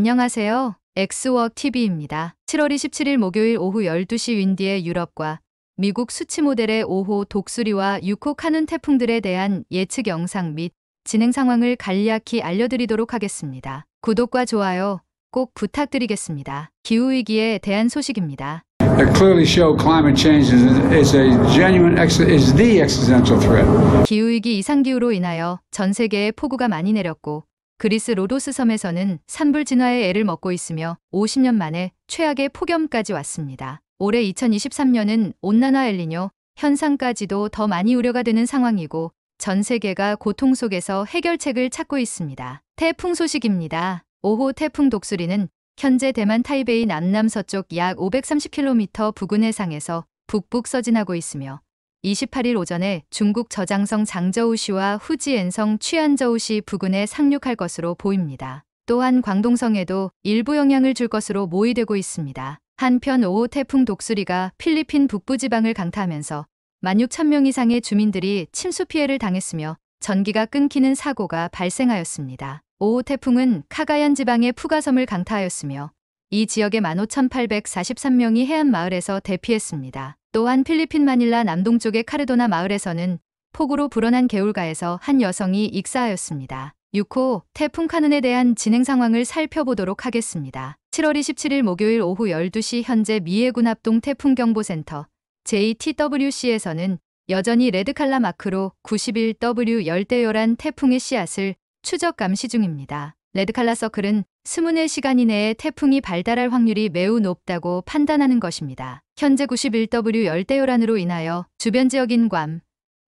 안녕하세요. 엑스워 크 TV입니다. 7월 27일 목요일 오후 12시 윈디의 유럽과 미국 수치 모델의 5호 독수리와 6호 카눈 태풍들에 대한 예측 영상 및 진행 상황을 간략히 알려드리도록 하겠습니다. 구독과 좋아요 꼭 부탁드리겠습니다. 기후위기에 대한 소식입니다. that clearly show climate change is, a genuine is the existential threat. 기후 위기 이상 기후로 인하여 전 세계에 폭우가 많이 내렸고 그리스 로도스 섬에서는 산불 진화의 애를 먹고 있으며 50년 만에 최악의 폭염까지 왔습니다. 올해 2023년은 온난화 엘리뇨 현상까지도 더 많이 우려가 되는 상황이고 전 세계가 고통 속에서 해결책을 찾고 있습니다. 태풍 소식입니다. 5호 태풍 독수리는 현재 대만 타이베이 남남서쪽 약 530km 부근 해상에서 북북 서진하고 있으며 28일 오전에 중국 저장성 장저우시와 후지엔성 취안저우시 부근에 상륙할 것으로 보입니다. 또한 광동성에도 일부 영향을 줄 것으로 모의되고 있습니다. 한편 오호 태풍 독수리가 필리핀 북부지방을 강타하면서 16,000명 이상의 주민들이 침수 피해를 당했으며 전기가 끊기는 사고가 발생하였습니다. 오호 태풍은 카가얀 지방의 푸가섬을 강타하였으며 이 지역의 15,843명이 해안 마을에서 대피했습니다. 또한 필리핀 마닐라 남동쪽의 카르도나 마을에서는 폭우로 불어난 개울가에서 한 여성이 익사하였습니다. 6호 태풍 카눈에 대한 진행 상황을 살펴보도록 하겠습니다. 7월 27일 목요일 오후 12시 현재 미에군 합동 태풍경보센터 JTWC에서는 여전히 레드칼라 마크로 91W 열대요란 태풍의 씨앗을 추적 감시 중입니다. 레드칼라 서클은 24시간 이내에 태풍이 발달할 확률이 매우 높다고 판단하는 것입니다. 현재 91W 열대요란으로 인하여 주변 지역인 괌,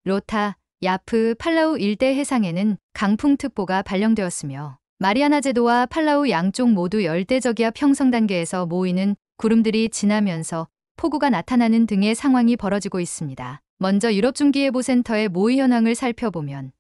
로타, 야프, 팔라우 일대 해상에는 강풍특보가 발령되었으며 마리아나 제도와 팔라우 양쪽 모두 열대저기압 형성 단계에서 모이는 구름들이 지나면서 폭우가 나타나는 등의 상황이 벌어지고 있습니다. 먼저 유럽중기예보센터의 모의 현황을 살펴보면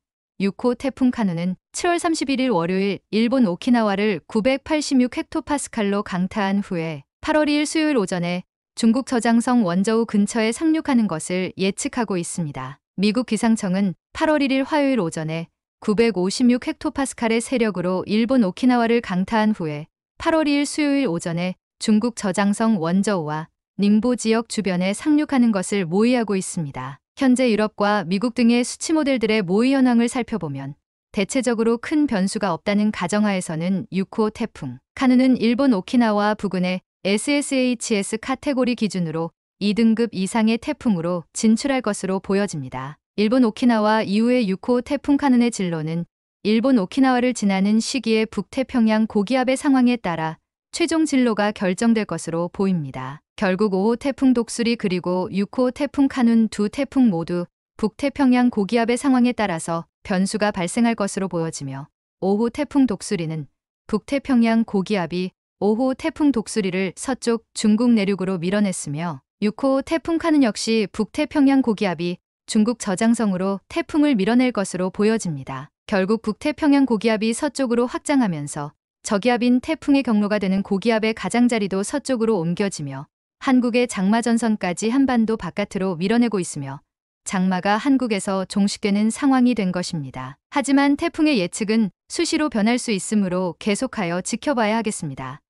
6호 태풍 카누는 7월 31일 월요일 일본 오키나와를 986헥토파스칼로 강타한 후에 8월 2일 수요일 오전에 중국 저장성 원저우 근처에 상륙하는 것을 예측하고 있습니다. 미국 기상청은 8월 1일 화요일 오전에 956헥토파스칼의 세력으로 일본 오키나와를 강타한 후에 8월 2일 수요일 오전에 중국 저장성 원저우와 닝보 지역 주변에 상륙하는 것을 모의하고 있습니다. 현재 유럽과 미국 등의 수치 모델들의 모의 현황을 살펴보면 대체적으로 큰 변수가 없다는 가정하에서는 6호 태풍, 카누는 일본 오키나와 부근의 SSHS 카테고리 기준으로 2등급 이상의 태풍으로 진출할 것으로 보여집니다. 일본 오키나와 이후의 6호 태풍 카눈의 진로는 일본 오키나와를 지나는 시기의 북태평양 고기압의 상황에 따라 최종 진로가 결정될 것으로 보입니다. 결국 5호 태풍 독수리 그리고 6호 태풍 카눈 두 태풍 모두 북태평양 고기압의 상황에 따라서 변수가 발생할 것으로 보여지며 5호 태풍 독수리는 북태평양 고기압이 5호 태풍 독수리를 서쪽 중국 내륙으로 밀어냈으며 6호 태풍 카눈 역시 북태평양 고기압이 중국 저장성으로 태풍을 밀어낼 것으로 보여집니다. 결국 북태평양 고기압이 서쪽으로 확장하면서 저기압인 태풍의 경로가 되는 고기압의 가장자리도 서쪽으로 옮겨지며 한국의 장마 전선까지 한반도 바깥으로 밀어내고 있으며 장마가 한국에서 종식되는 상황이 된 것입니다. 하지만 태풍의 예측은 수시로 변할 수 있으므로 계속하여 지켜봐야 하겠습니다.